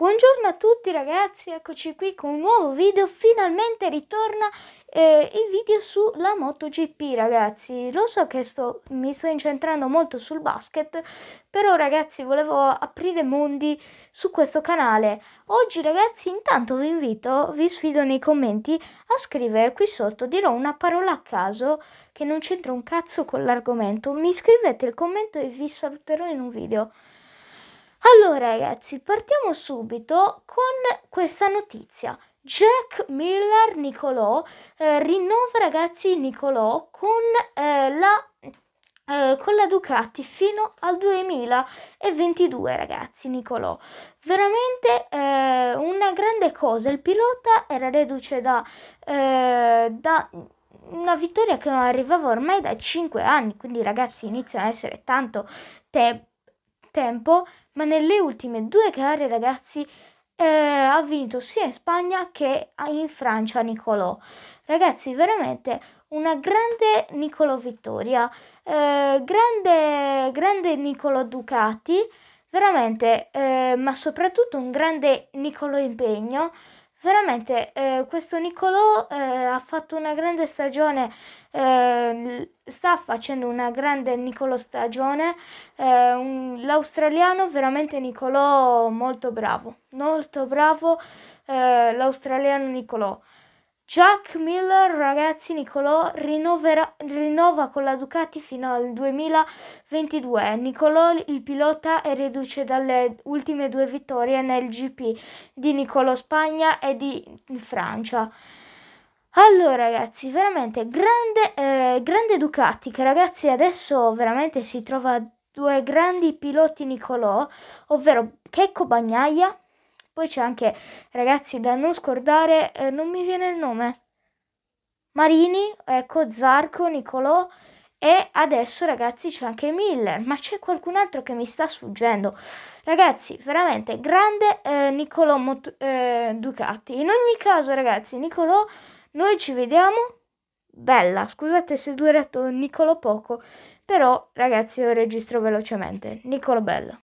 Buongiorno a tutti ragazzi, eccoci qui con un nuovo video, finalmente ritorna eh, il video sulla MotoGP ragazzi, lo so che sto, mi sto incentrando molto sul basket, però ragazzi volevo aprire mondi su questo canale. Oggi ragazzi intanto vi invito, vi sfido nei commenti a scrivere qui sotto, dirò una parola a caso che non c'entra un cazzo con l'argomento, mi scrivete il commento e vi saluterò in un video. Allora ragazzi, partiamo subito con questa notizia. Jack Miller Nicolò eh, rinnova ragazzi Nicolò con, eh, la, eh, con la Ducati fino al 2022 ragazzi Nicolò. Veramente eh, una grande cosa, il pilota era reduce da, eh, da una vittoria che non arrivava ormai da 5 anni, quindi ragazzi iniziano ad essere tanto tempo tempo, ma nelle ultime due gare, ragazzi, eh, ha vinto sia in Spagna che in Francia Nicolò. Ragazzi, veramente una grande Nicolò Vittoria, eh, grande, grande Nicolò Ducati, veramente, eh, ma soprattutto un grande Nicolò Impegno veramente eh, questo Niccolò eh, ha fatto una grande stagione, eh, sta facendo una grande Niccolò stagione, eh, un, l'australiano veramente Niccolò molto bravo, molto bravo eh, l'australiano Niccolò. Jack Miller, ragazzi, Nicolò rinnova con la Ducati fino al 2022. Nicolò, il pilota, e riduce dalle ultime due vittorie nel GP di Nicolò Spagna e di Francia. Allora ragazzi, veramente grande, eh, grande Ducati che ragazzi adesso veramente si trova due grandi piloti Nicolò, ovvero Checco Bagnaia poi c'è anche, ragazzi, da non scordare, eh, non mi viene il nome. Marini, ecco, Zarco, Nicolò e adesso ragazzi c'è anche Miller, ma c'è qualcun altro che mi sta sfuggendo. Ragazzi, veramente grande eh, Nicolò Mot- eh, Ducati. In ogni caso ragazzi, Nicolò, noi ci vediamo. Bella, scusate se durato Nicolò poco, però ragazzi lo registro velocemente. Nicolò Bella.